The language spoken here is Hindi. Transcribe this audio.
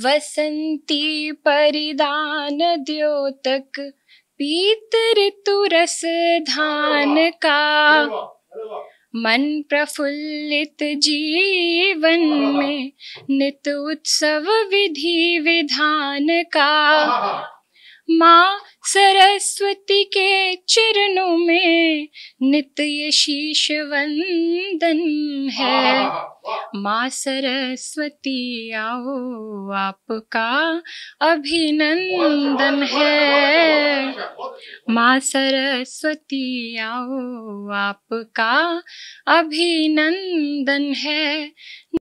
वसंती परिदान द्योतक पीत ऋतु रस धान का मन प्रफुल्लित जीवन में नित उत्सव विधि विधान का माँ सरस्वती के चरणों में नित्य शीश वंदन है माँ सरस्वती आओ आपका अभिनंदन है माँ सरस्वती आओ आपका अभिनंदन है